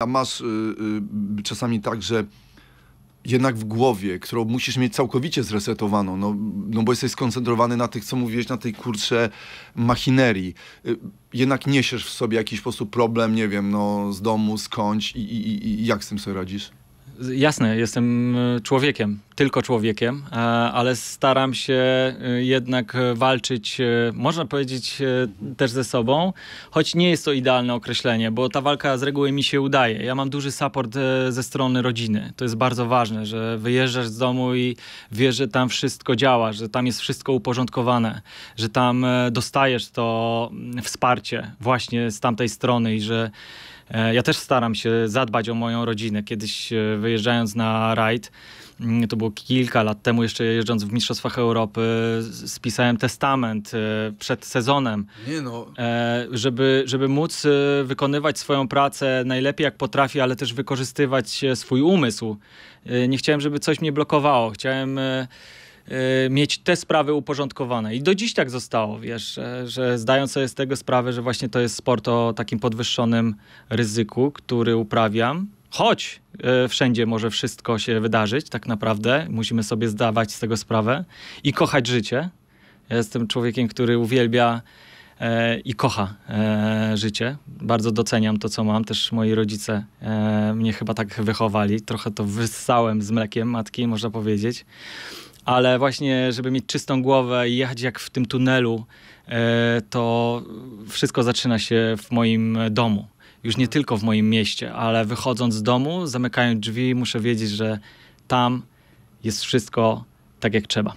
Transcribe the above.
A masz y, y, czasami tak, że jednak w głowie, którą musisz mieć całkowicie zresetowaną, no, no bo jesteś skoncentrowany na tych, co mówiłeś, na tej kurcze machinerii. Y, jednak niesiesz w sobie jakiś sposób problem, nie wiem, no, z domu, skądś i, i, i jak z tym sobie radzisz? Jasne, jestem e, człowiekiem, tylko człowiekiem, e, ale staram się e, jednak walczyć, można powiedzieć, też ze sobą, choć nie jest to idealne określenie, bo ta walka z reguły mi się udaje. Ja mam duży support ze strony rodziny. To jest bardzo ważne, że wyjeżdżasz z domu i wiesz, że tam wszystko działa, że tam jest wszystko uporządkowane, że tam dostajesz to mm, wsparcie właśnie z tamtej strony i że E, ja też staram się zadbać o moją rodzinę. Kiedyś e, wyjeżdżając na rajd, mm, to było kilka lat temu, jeszcze jeżdżąc w Mistrzostwach Europy, spisałem testament e, przed sezonem, no. żeby, żeby móc wykonywać swoją pracę najlepiej jak potrafię, ale też wykorzystywać swój umysł. Nie chciałem, żeby coś mnie blokowało. Chciałem Y, mieć te sprawy uporządkowane. I do dziś tak zostało, wiesz, że, że zdając sobie z tego sprawę, że właśnie to jest sport o takim podwyższonym ryzyku, który uprawiam, choć y, wszędzie może wszystko się wydarzyć, tak naprawdę musimy sobie zdawać z tego sprawę i kochać życie. Ja jestem człowiekiem, który uwielbia e, i kocha e, życie. Bardzo doceniam to, co mam. Też moi rodzice mnie chyba tak wychowali. Trochę to wyssałem z mlekiem matki, można powiedzieć ale właśnie, żeby mieć czystą głowę i jechać jak w tym tunelu, e, to wszystko zaczyna się w moim domu. Już nie tylko w moim mieście, ale wychodząc z domu, zamykając drzwi, muszę wiedzieć, że tam jest wszystko tak, jak trzeba.